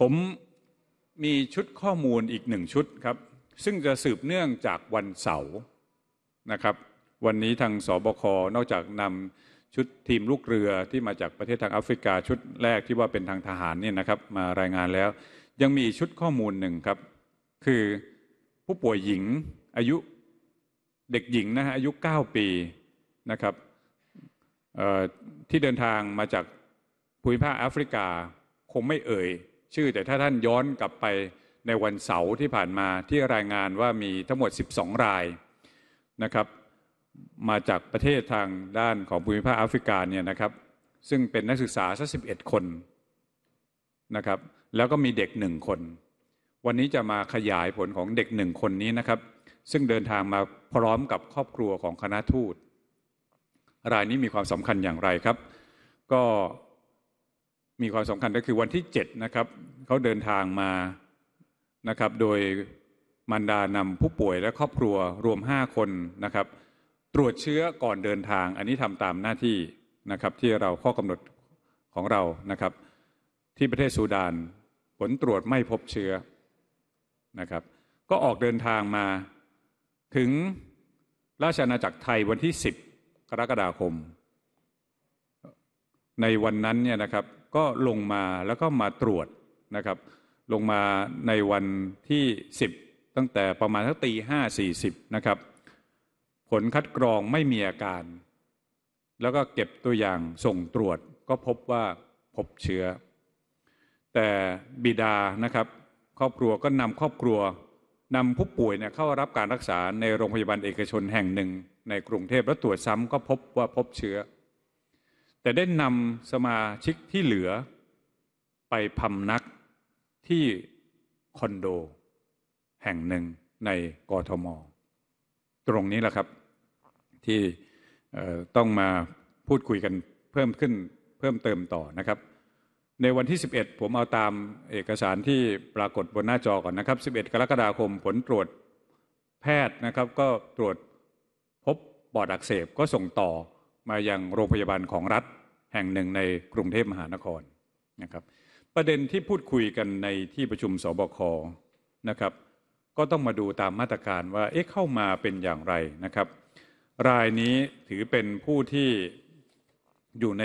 ผมมีชุดข้อมูลอีกหนึ่งชุดครับซึ่งจะสืบเนื่องจากวันเสาร์นะครับ วันนี้ทางสบคนอกจากนำชุดทีมลูกเรือที่มาจากประเทศทางแอฟริกาชุดแรกที่ว่าเป็นทางทหารเนี่ยนะครับมารายงานแล้ว ยังมีชุดข้อมูลหนึ่งครับ คือผู้ป่วยหญิงอายุเด็กหญิงนะฮะอายุ 9 ปีนะครับที่เดินทางมาจากภูมิภาคแอฟริกาคงไม่เอ่ยชื่อแต่ถ้าท่านย้อนกลับไปในวันเสาร์ที่ผ่านมาที่รายงานว่ามีทั้งหมด 12 รายนะครับ มาจากประเทศทางด้านของภูมิภาคแอฟริกาเนี่ยนะครับ ซึ่งเป็นนักศึกษาสักสิคนนะครับ แล้วก็มีเด็กหนึ่งคน วันนี้จะมาขยายผลของเด็กหนึ่งคนนี้นะครับ ซึ่งเดินทางมาพร้อมกับครอบครัวของคณะทูต รายนี้มีความสำคัญอย่างไรครับ ก็มีความสำคัญก็คือวันที่7นะครับเขาเดินทางมานะครับ โดยมารดานำผู้ป่วยและครอบครัวรวม 5 คนนะครับ ตรวจเชื้อก่อนเดินทาง อันนี้ทำตามหน้าที่นะครับ ที่เราข้อกำหนดของเรานะครับ ที่ประเทศซูดาน ผลตรวจไม่พบเชื้อนะครับ ก็ออกเดินทางมาถึงราชอาณาจักรไทยวันที่ 10 กรกฎาคม ในวันนั้นเนี่ยนะครับก็ลงมาแล้วก็มาตรวจนะครับ ลงมาในวันที่ 10 ตั้งแต่ประมาณทักตีห้าสี่สิบนะครับผลคัดกรองไม่มีอาการ แล้วก็เก็บตัวอย่างส่งตรวจก็พบว่าพบเชื้อ แต่บิดานะครับ ครอบครัวก็นำครอบครัวนำผู้ป่วยเนี่ยเข้ารับการรักษาในโรงพยาบาลเอกชนแห่งหนึ่ง ในกรุงเทพแล้วตรวจซ้ำก็พบว่าพบเชื้อแต่ได้นำสมาชิกที่เหลือไปพำนักที่คอนโดแห่งหนึ่งในกทมตรงนี้แหละครับที่ต้องมาพูดคุยกันเพิ่มขึ้นเพิ่มเติมต่อนะครับ ในวันที่ 11 ผมเอาตามเอกสารที่ปรากฏบนหน้าจอก่อนนะครับ 11 กรกฎาคมผลตรวจแพทย์นะครับ ก็ตรวจพบปอดอักเสบก็ส่งต่อมายังโรงพยาบาลของรัฐแห่งหนึ่งในกรุงเทพมหานครนะครับประเด็นที่พูดคุยกันในที่ประชุมสบคนะครับก็ต้องมาดูตามมาตรการว่าเอ๊ะเข้ามาเป็นอย่างไรนะครับรายนี้ถือเป็นผู้ที่อยู่ใน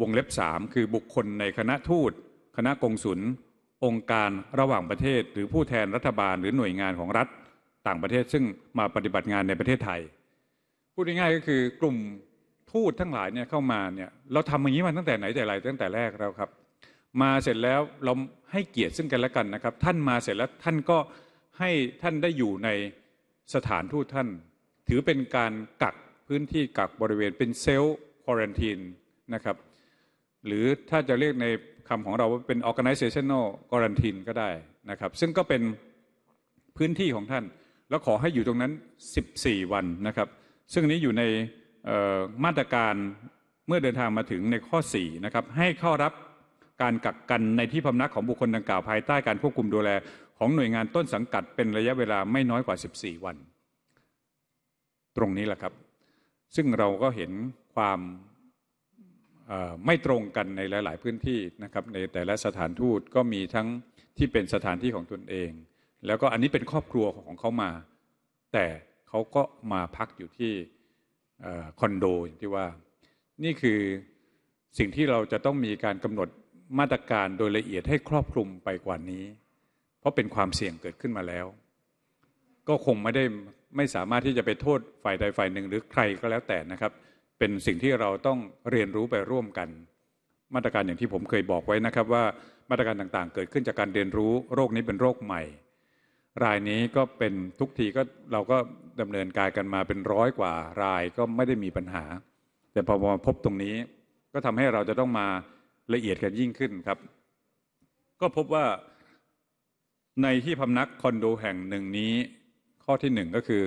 วงเล็บสามคือบุคคลในคณะทูต คณะกงสุลองค์การระหว่างประเทศ หรือผู้แทนรัฐบาล หรือหน่วยงานของรัฐต่างประเทศซึ่งมาปฏิบัติงานในประเทศไทยพูดง่ายๆก็คือกลุ่มทูตทั้งหลายเนี่ยเข้ามาเนี่ยเราทำอย่างนี้มา ตั้งแต่ไหนแต่ไรตั้งแต่แรกแล้วครับ มาเสร็จแล้ว เราให้เกียรติซึ่งกันและกันนะครับ ท่านมาเสร็จแล้วท่านก็ให้ท่านได้อยู่ในสถานทูตท่าน ถือเป็นการกักพื้นที่กักบริเวณเป็นเซลล์ควอรันทีนนะครับหรือถ้าจะเรียกในคำของเราว่าเป็น organizational quarantine ก็ได้นะครับ ซึ่งก็เป็นพื้นที่ของท่าน แล้วขอให้อยู่ตรงนั้น 14 วันนะครับ ซึ่งนี้อยู่ในมาตรการเมื่อเดินทางมาถึงในข้อ 4 นะครับ ให้เข้ารับการกักกันในที่พำนักของบุคคลดังกล่าว ภายใต้การควบคุมดูแลของหน่วยงานต้นสังกัด เป็นระยะเวลาไม่น้อยกว่า 14 วัน ตรงนี้แหละครับ ซึ่งเราก็เห็นความไม่ตรงกันในหลายๆพื้นที่นะครับในแต่ละสถานทูตก็มีทั้งที่เป็นสถานที่ของตนเอง แล้วก็อันนี้เป็นครอบครัวของเขามา แต่เขาก็มาพักอยู่ที่คอนโดอย่างที่ว่า นี่คือสิ่งที่เราจะต้องมีการกำหนดมาตรการโดยละเอียดให้ครอบคลุมไปกว่านี้ เพราะเป็นความเสี่ยงเกิดขึ้นมาแล้ว ก็คงไม่ได้ ไม่สามารถที่จะไปโทษฝ่ายใดฝ่ายหนึ่งหรือใครก็แล้วแต่นะครับ เป็นสิ่งที่เราต้องเรียนรู้ ไปร่วมกัน มาตรการอย่างที่ผมเคยบอกไว้นะครับว่ามาตรการต่างๆเกิดขึ้นจากการเรียนรู้โรคนี้เป็นโรคใหม่รายนี้ก็เป็นทุกทีก็เราก็ดำเนินการกันมาเป็นร้อยกว่า รายก็ไม่ได้มีปัญหา แต่พอมาพบตรงนี้ก็ทำให้เราจะต้องมาละเอียดกันยิ่งขึ้นครับ ก็พบว่า ในที่พำนักคอนโดแห่งหนึ่งนี้ ข้อที่หนึ่งก็คือ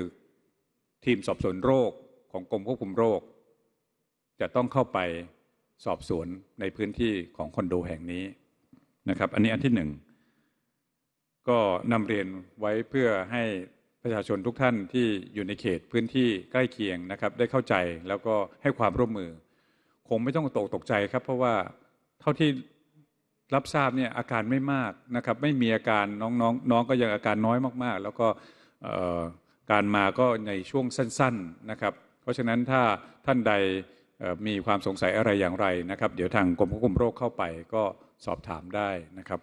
ทีมสอบสวนโรคของกรมควบคุมโรค จะต้องเข้าไปสอบสวนในพื้นที่ของคอนโดแห่งนี้นะครับ อันนี้อันที่หนึ่งก็นำเรียนไว้เพื่อให้ประชาชนทุกท่านที่อยู่ในเขตพื้นที่ใกล้เคียงนะครับได้เข้าใจแล้วก็ให้ความร่วมมือคงไม่ต้องตกตกใจครับ เพราะว่าเท่าที่รับทราบเนี่ยอาการไม่มากนะครับไม่มีอาการน้องน้องน้องก็ยังอาการน้อยมาก ๆ แล้วก็การมาก็ในช่วงสั้น ๆนะครับ เพราะฉะนั้นถ้าท่านใดมีความสงสัยอะไรอย่างไรนะครับ เดี๋ยวทางกรมควบคุมโรคเข้าไปก็สอบถามได้นะครับ